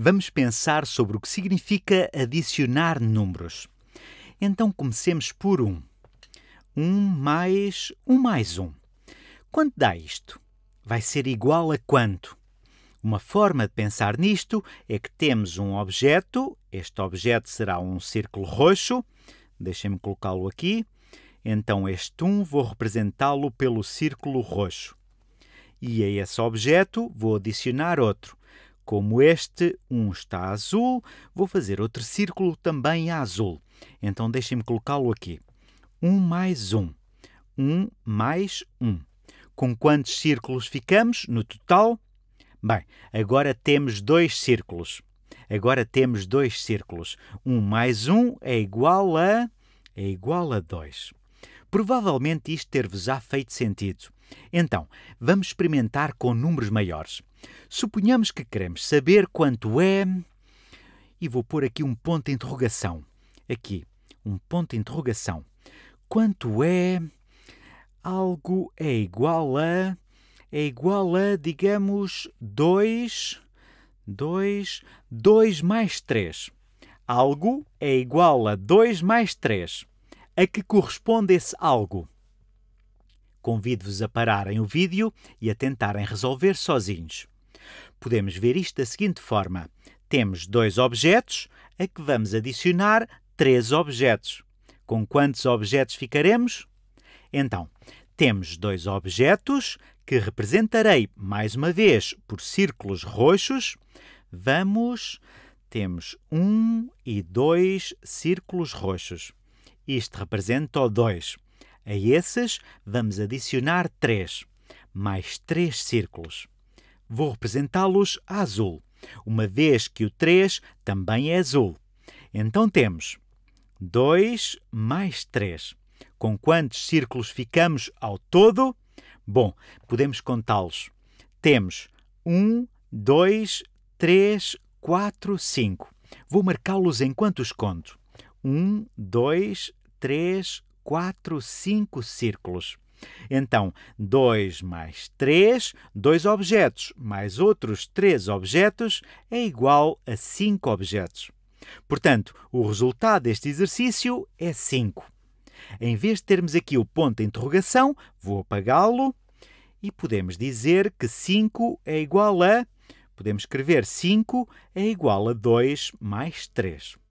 Vamos pensar sobre o que significa adicionar números. Então comecemos por 1. Um. 1 um mais 1 um mais 1. Um. Quanto dá isto? Vai ser igual a quanto? Uma forma de pensar nisto é que temos um objeto, este objeto será um círculo roxo, deixem-me colocá-lo aqui. Então este 1 vou representá-lo pelo círculo roxo. E a esse objeto vou adicionar outro. Como este, um está azul, vou fazer outro círculo também azul. Então deixem-me colocá-lo aqui. 1 um mais 1. Um. 1 um mais 1. Com quantos círculos ficamos no total? Bem, agora temos dois círculos. Agora temos dois círculos. 1 mais 1 é igual a... é igual a 2. Provavelmente isto ter-vos-á feito sentido. Então, vamos experimentar com números maiores. Suponhamos que queremos saber quanto é. E vou pôr aqui um ponto de interrogação. Aqui, um ponto de interrogação. Quanto é. Algo é igual a. É igual a, digamos, 2. 2. 2 mais 3. Algo é igual a 2 mais 3. A que corresponde esse algo? Convido-vos a pararem o vídeo e a tentarem resolver sozinhos. Podemos ver isto da seguinte forma: temos dois objetos a que vamos adicionar três objetos. Com quantos objetos ficaremos? Então, temos dois objetos que representarei mais uma vez por círculos roxos. Vamos. Temos um e dois círculos roxos. Isto representa o 2. A esses vamos adicionar três, mais três círculos. Vou representá-los a azul, uma vez que o 3 também é azul. Então temos 2 mais 3. Com quantos círculos ficamos ao todo? Bom, podemos contá-los. Temos 1, 2, 3, 4, 5. Vou marcá-los enquanto os conto. 1, 2, 3, 4 quatro, cinco círculos. Então, 2 mais 3, 2 objetos, mais outros 3 objetos, é igual a 5 objetos. Portanto, o resultado deste exercício é 5. Em vez de termos aqui o ponto de interrogação, vou apagá-lo e podemos dizer que 5 é igual a. Podemos escrever 5 é igual a 2 mais 3.